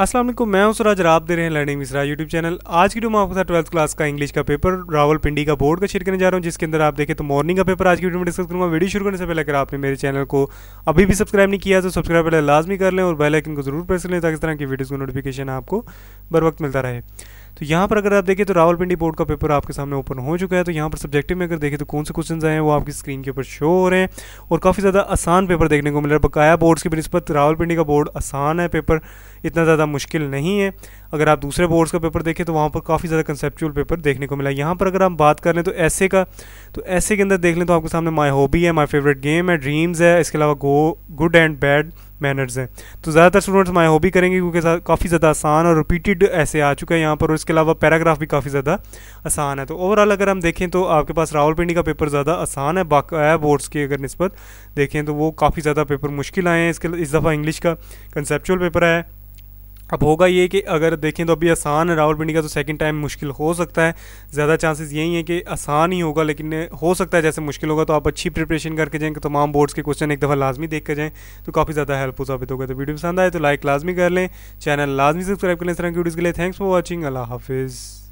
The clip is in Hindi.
असलम मैं हूं सुराज राब दे रहे हैं लर्निंग मिसरा यूट्यूब चैनल आज की वीडियो में आपके साथ ट्वेल्थ क्लास का इंग्लिश का पेपर रावल पिंडी का बोर्ड का शेयर करने जा रहा हूं जिसके अंदर आप देखें तो मॉर्निंग का पेपर आज की वीडियो में डिस्कस करूंगा वीडियो शुरू करने से पहले अगर आपने मेरे चैनल को अभी भी सब्सक्राइब नहीं किया तो सब्सक्राइब पहले लाजमी कर लें और बेलाइकन को जरूर प्रेस लें ताकि इस तरह की वीडियोज़ को नोटिफिकेशन आपको बर वक्त मिलता रहे तो यहाँ पर अगर आप देखें तो रावल पिंडी बोर्ड का पेपर आपके सामने ओपन हो चुका है तो यहाँ पर सब्जेक्टिव में अगर देखें तो कौन से क्वेश्चन आए हैं वो आपकी स्क्रीन के ऊपर शो हो रहे हैं और काफ़ी ज़्यादा आसान पेपर देखने को मिल रहा है बकाया बोर्ड्स की बनस्पत रावल पिंडी का बोर्ड आसान है पेपर इतना ज़्यादा मुश्किल नहीं है अगर आप दूसरे बोर्ड्स का पेपर देखें तो वहाँ पर काफ़ी ज़्यादा कंसेप्चुअल पेपर देखने को मिला यहाँ पर अगर हम बात कर लें तो ऐसे का तो ऐसे के अंदर देख लें तो आपके सामने माई हॉबी है माई फेवरेट गेम है ड्रीम्स है इसके अलावा go good and bad manners हैं तो ज़्यादातर स्टूडेंट्स माई हॉबी करेंगे क्योंकि काफ़ी ज़्यादा आसान और रिपीटेड ऐसे आ चुका है यहाँ पर और इसके अलावा पैराग्राफ भी काफ़ी ज़्यादा आसान है तो ओवरऑल अगर हम देखें तो आपके पास राहुल पिंडी का पेपर ज़्यादा आसान है बाकी बोर्ड्स की अगर नस्बत देखें तो वो काफ़ी ज़्यादा पेपर मुश्किल आए हैं इसके इस दफ़ा इंग्लिश का कंसेपचुअल पेपर आया है अब होगा ये कि अगर देखें तो अभी आसान है पिंडी का तो सेकंड टाइम मुश्किल हो सकता है ज़्यादा चांसेस यही है कि आसान ही होगा लेकिन हो सकता है जैसे मुश्किल होगा तो आप अच्छी प्रिपरेशन करके जाएँ तमाम बोर्ड्स के क्वेश्चन एक दफ़ा लाजमी देख कर जाएँ तो काफ़ी ज़्यादा हेल्पफुल साबित होगा तो वीडियो पसंद आए तो लाइक लाजमी कर लें चैनल लाजमी सब्सक्राइब कर लें इस तरह की वीडियोज़ के लिए थैंक्स फॉर वॉचिंग अल्लाह हाफिज़